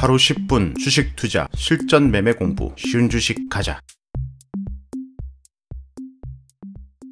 하루 10분 주식 투자 실전 매매 공부 쉬운 주식 가자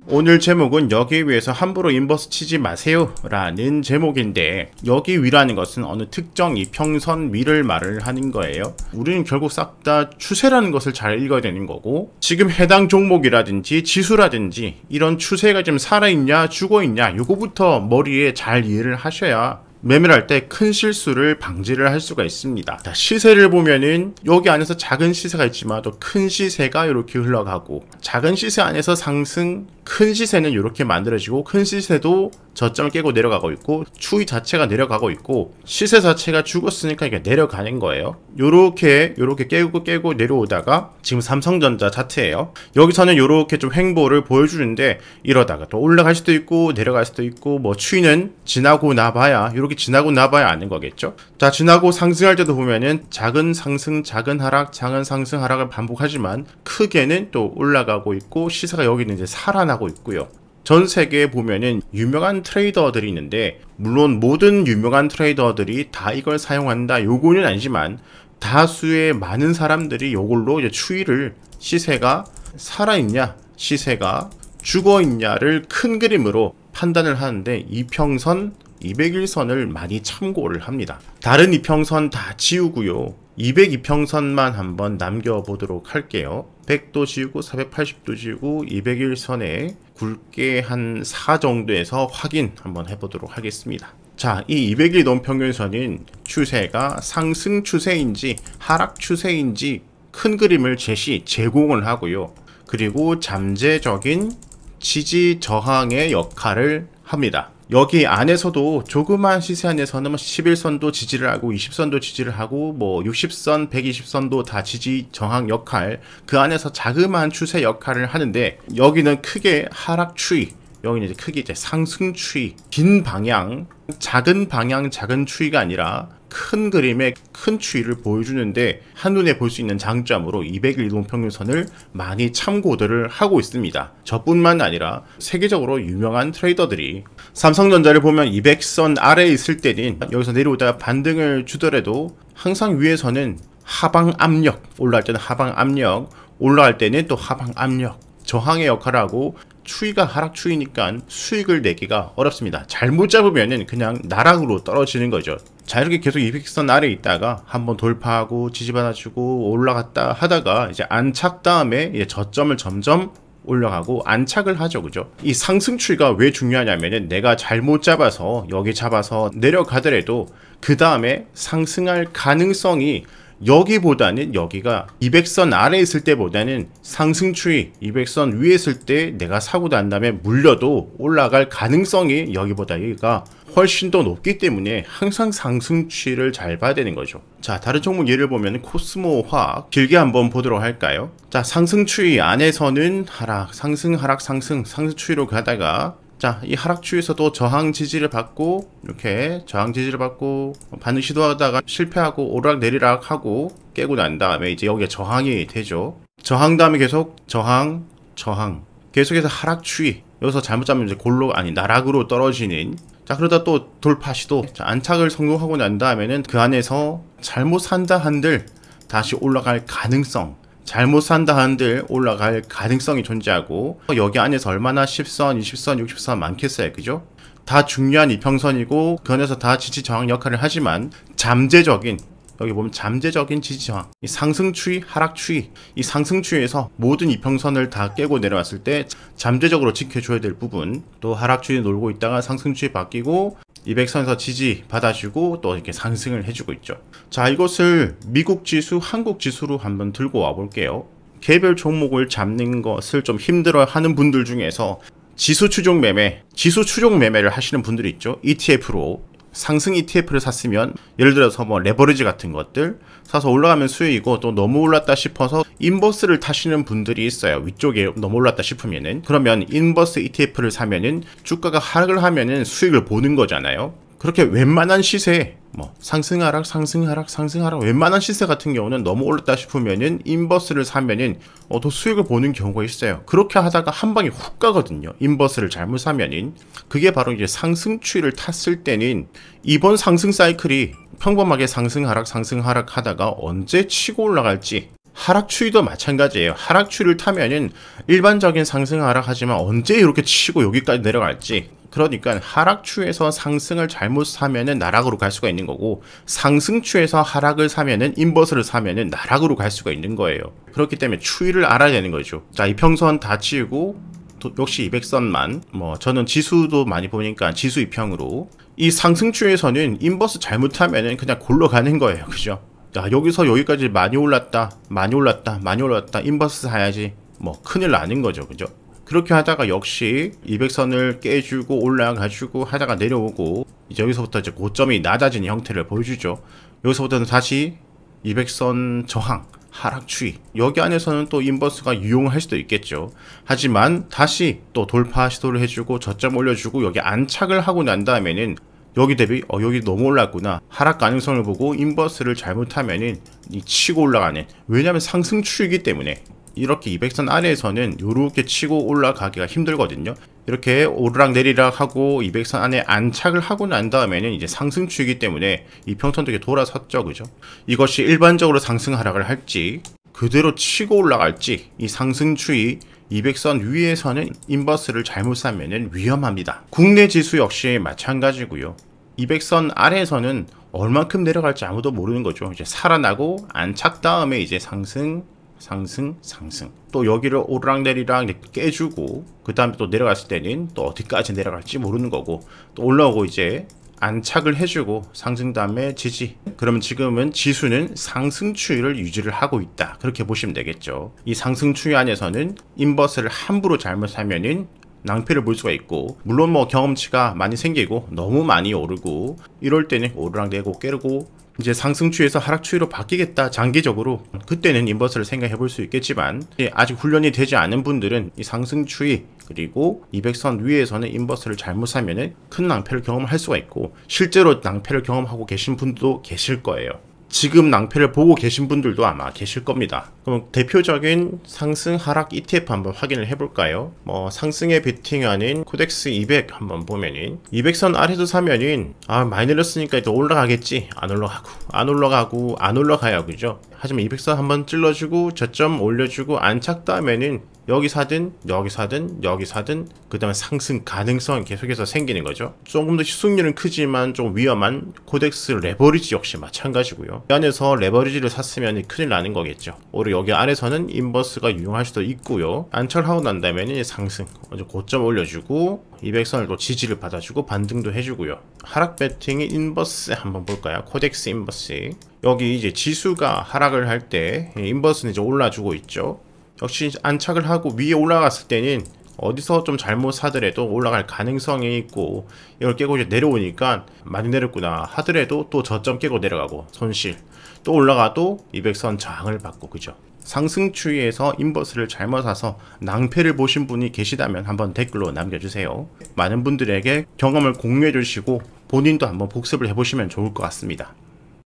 오늘 제목은 여기 위에서 함부로 인버스 치지 마세요 라는 제목인데 여기 위라는 것은 어느 특정 이평선 위를 말을 하는 거예요 우리는 결국 싹 다 추세라는 것을 잘 읽어야 되는 거고 지금 해당 종목이라든지 지수라든지 이런 추세가 지금 살아있냐 죽어있냐 요거부터 머리에 잘 이해를 하셔야 매매를 할 때 큰 실수를 방지를 할 수가 있습니다 자, 시세를 보면은 여기 안에서 작은 시세가 있지만 또 큰 시세가 이렇게 흘러가고 작은 시세 안에서 상승 큰 시세는 이렇게 만들어지고 큰 시세도 저점을 깨고 내려가고 있고 추위 자체가 내려가고 있고 시세 자체가 죽었으니까 이게 내려가는 거예요 요렇게 요렇게 깨고 깨고 내려오다가 지금 삼성전자 차트예요 여기서는 요렇게 좀 횡보를 보여주는데 이러다가 또 올라갈 수도 있고 내려갈 수도 있고 뭐추위는 지나고 나봐야 이렇게 이렇게 지나고 나봐야 아는 거겠죠? 자, 지나고 상승할 때도 보면은 작은 상승, 작은 하락, 작은 상승, 하락을 반복하지만 크게는 또 올라가고 있고 시세가 여기는 이제 살아나고 있고요. 전 세계에 보면은 유명한 트레이더들이 있는데 물론 모든 유명한 트레이더들이 다 이걸 사용한다 요거는 아니지만 다수의 많은 사람들이 요걸로 이제 추이를 시세가 살아있냐 시세가 죽어있냐를 큰 그림으로 판단을 하는데 이평선 201선을 많이 참고를 합니다. 다른 이평선 다 지우고요. 202평선만 한번 남겨보도록 할게요. 100도 지우고 480도 지우고 201선에 굵게 한 4 정도에서 확인 한번 해보도록 하겠습니다. 자, 이201 논평균선인 추세가 상승 추세인지 하락 추세인지 큰 그림을 제시, 제공을 하고요. 그리고 잠재적인 지지 저항의 역할을 합니다. 여기 안에서도 조그만 시세 안에서는 11선도 뭐 지지를 하고 20선도 지지를 하고 뭐 60선, 120선도 다 지지 정항 역할 그 안에서 자그마한 추세 역할을 하는데 여기는 크게 하락 추이 여기는 이제 크게 이제 상승 추이, 긴 방향, 작은 방향, 작은 추이가 아니라 큰 그림의 큰 추이를 보여주는데 한눈에 볼 수 있는 장점으로 200일 이동 평균선을 많이 참고들을 하고 있습니다. 저뿐만 아니라 세계적으로 유명한 트레이더들이 삼성전자를 보면 200선 아래에 있을 때는 여기서 내려오다가 반등을 주더라도 항상 위에서는 하방 압력, 올라갈 때는 하방 압력, 올라갈 때는 또 하방 압력 저항의 역할을 하고 추위가 하락 추위니까 수익을 내기가 어렵습니다. 잘못 잡으면 그냥 나락으로 떨어지는 거죠. 자이렇게 계속 200선 아래 있다가 한번 돌파하고 지지받아주고 올라갔다 하다가 이제 안착 다음에 이제 예, 저점을 점점 올라가고 안착을 하죠 그죠 이 상승 추위가왜 중요하냐면은 내가 잘못 잡아서 여기 잡아서 내려가더라도 그 다음에 상승할 가능성이 여기보다는 여기가 200선 아래에 있을 때보다는 상승 추이 200선 위에 있을 때 내가 사고 난 다음에 물려도 올라갈 가능성이 여기보다 여기가 훨씬 더 높기 때문에 항상 상승 추이를 잘 봐야 되는 거죠. 자, 다른 종목 예를 보면 코스모 화 길게 한번 보도록 할까요? 자, 상승 추이 안에서는 하락, 상승, 하락, 상승, 상승 추이로 가다가 자, 이 하락 추에서도 저항 지지를 받고 이렇게 저항 지지를 받고 반응 시도하다가 실패하고 오르락 내리락 하고 깨고 난 다음에 이제 여기에 저항이 되죠. 저항 다음에 계속 저항, 저항. 계속해서 하락 추이. 여기서 잘못 잡으면 이제 골로 아니 나락으로 떨어지는 자 그러다 또 돌파 시도 자, 안착을 성공하고 난 다음에는 그 안에서 잘못 산다 한들 다시 올라갈 가능성 잘못 산다 한들 올라갈 가능성이 존재하고 여기 안에서 얼마나 10선, 20선, 60선 많겠어요. 그죠? 다 중요한 이평선이고 그 안에서 다 지지 저항 역할을 하지만 잠재적인 여기 보면 잠재적인 지지 저항, 이 상승 추이, 하락 추이, 이 상승 추이에서 모든 이평선을 다 깨고 내려왔을 때 잠재적으로 지켜줘야 될 부분, 또 하락 추이 놀고 있다가 상승 추이 바뀌고 200선에서 지지 받아주고 또 이렇게 상승을 해주고 있죠. 자, 이것을 미국 지수, 한국 지수로 한번 들고 와 볼게요. 개별 종목을 잡는 것을 좀 힘들어 하는 분들 중에서 지수 추종 매매, 지수 추종 매매를 하시는 분들이 있죠. ETF로 상승 ETF를 샀으면 예를 들어서 뭐 레버리지 같은 것들 사서 올라가면 수익이고 또 너무 올랐다 싶어서 인버스를 타시는 분들이 있어요 위쪽에 너무 올랐다 싶으면은 그러면 인버스 ETF를 사면은 주가가 하락을 하면은 수익을 보는 거잖아요 그렇게 웬만한 시세 뭐 상승 하락 상승 하락 상승 하락 웬만한 시세 같은 경우는 너무 올랐다 싶으면은 인버스를 사면은 어, 더 수익을 보는 경우가 있어요 그렇게 하다가 한 방에 훅 가거든요 인버스를 잘못 사면은 그게 바로 이제 상승 추이를 탔을 때는 이번 상승 사이클이 평범하게 상승 하락 상승 하락 하다가 언제 치고 올라갈지 하락 추이도 마찬가지예요. 하락 추이를 타면은 일반적인 상승 하락하지만 언제 이렇게 치고 여기까지 내려갈지 그러니까 하락추에서 상승을 잘못 사면은 나락으로 갈 수가 있는 거고 상승추에서 하락을 사면은 인버스를 사면은 나락으로 갈 수가 있는 거예요 그렇기 때문에 추이를 알아야 되는 거죠 자 이평선 다 치우고 도, 역시 200선만 뭐 저는 지수도 많이 보니까 지수 이평으로 이 상승추에서는 인버스 잘못하면은 그냥 골로 가는 거예요 그죠 자 여기서 여기까지 많이 올랐다 많이 올랐다 많이 올랐다 인버스 사야지 뭐 큰일 나는 거죠 그죠 그렇게 하다가 역시 200선을 깨주고 올라가주고 하다가 내려오고 이제 여기서부터 이제 고점이 낮아진 형태를 보여주죠 여기서부터는 다시 200선 저항 하락 추이 여기 안에서는 또 인버스가 유용할 수도 있겠죠 하지만 다시 또 돌파 시도를 해주고 저점 올려주고 여기 안착을 하고 난 다음에는 여기 대비 어 여기 너무 올랐구나 하락 가능성을 보고 인버스를 잘못하면은 이 치고 올라가는 왜냐하면 상승 추이기 때문에 이렇게 200선 아래에서는 이렇게 치고 올라가기가 힘들거든요 이렇게 오르락 내리락 하고 200선 안에 안착을 하고 난 다음에는 이제 상승추이기 때문에 이 평선도 이렇게 돌아섰죠 그죠 이것이 일반적으로 상승 하락을 할지 그대로 치고 올라갈지 이 상승추이 200선 위에서는 인버스를 잘못 사면 은 위험합니다 국내 지수 역시 마찬가지고요 200선 아래에서는 얼만큼 내려갈지 아무도 모르는 거죠. 이제 살아나고 안착 다음에 이제 상승 상승, 상승. 또 여기를 오르락내리락 깨주고 그 다음에 또 내려갔을 때는 또 어디까지 내려갈지 모르는 거고 또 올라오고 이제 안착을 해주고 상승 다음에 지지 그러면 지금은 지수는 상승 추이를 유지를 하고 있다 그렇게 보시면 되겠죠 이 상승 추이 안에서는 인버스를 함부로 잘못하면은 낭패를 볼 수가 있고 물론 뭐 경험치가 많이 생기고 너무 많이 오르고 이럴 때는 오르락 내고 깨르고 이제 상승 추에서 하락 추위로 바뀌겠다 장기적으로 그때는 인버스를 생각해 볼 수 있겠지만 예, 아직 훈련이 되지 않은 분들은 이 상승 추위 그리고 200선 위에서는 인버스를 잘못 사면큰 낭패를 경험할 수가 있고 실제로 낭패를 경험하고 계신 분도 계실 거예요 지금 낭패를 보고 계신 분들도 아마 계실 겁니다. 그럼 대표적인 상승 하락 ETF 한번 확인을 해볼까요? 뭐상승의 베팅하는 코덱스 200 한번 보면은 200선 아래도 사면은 아 많이 내렸으니까 또 올라가겠지 안 올라가고 안 올라가고 안올라가야 그죠? 하지만 200선 한번 찔러주고 저점 올려주고 안착 다면은 여기 사든 여기 사든 여기 사든 그 다음에 상승 가능성 계속해서 생기는 거죠 조금 더 수익률은 크지만 좀 위험한 코덱스 레버리지 역시 마찬가지고요 이 안에서 레버리지를 샀으면 큰일 나는 거겠죠 오히려 여기 안에서는 인버스가 유용할 수도 있고요 안철하고 난다면 상승 먼저 고점 올려주고 200선을 또 지지를 받아주고 반등도 해주고요 하락 배팅이 인버스 한번 볼까요 코덱스 인버스 여기 이제 지수가 하락을 할 때 인버스는 이제 올라주고 있죠 역시 안착을 하고 위에 올라갔을 때는 어디서 좀 잘못 사더라도 올라갈 가능성이 있고 이걸 깨고 이제 내려오니까 많이 내렸구나 하더라도 또 저점 깨고 내려가고 손실 또 올라가도 200선 저항을 받고 그죠 상승 추위에서 인버스를 잘못 사서 낭패를 보신 분이 계시다면 한번 댓글로 남겨주세요 많은 분들에게 경험을 공유해 주시고 본인도 한번 복습을 해보시면 좋을 것 같습니다